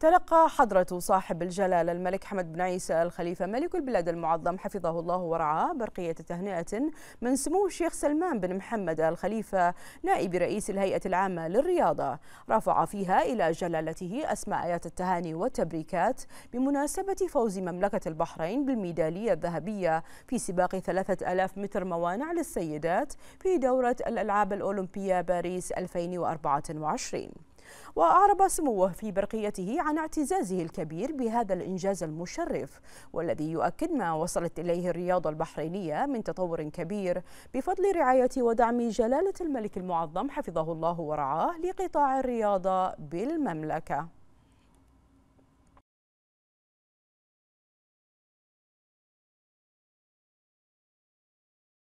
تلقى حضرة صاحب الجلالة الملك حمد بن عيسى الخليفة ملك البلاد المعظم حفظه الله ورعاه برقية تهنئة من سمو الشيخ سلمان بن محمد الخليفة نائب رئيس الهيئة العامة للرياضة رفع فيها إلى جلالته أسماء آيات التهاني والتبريكات بمناسبة فوز مملكة البحرين بالميدالية الذهبية في سباق 3000 متر موانع للسيدات في دورة الألعاب الأولمبية باريس 2024 وأعرب سموه في برقيته عن اعتزازه الكبير بهذا الإنجاز المشرف والذي يؤكد ما وصلت إليه الرياضة البحرينية من تطور كبير بفضل رعاية ودعم جلالة الملك المعظم حفظه الله ورعاه لقطاع الرياضة بالمملكة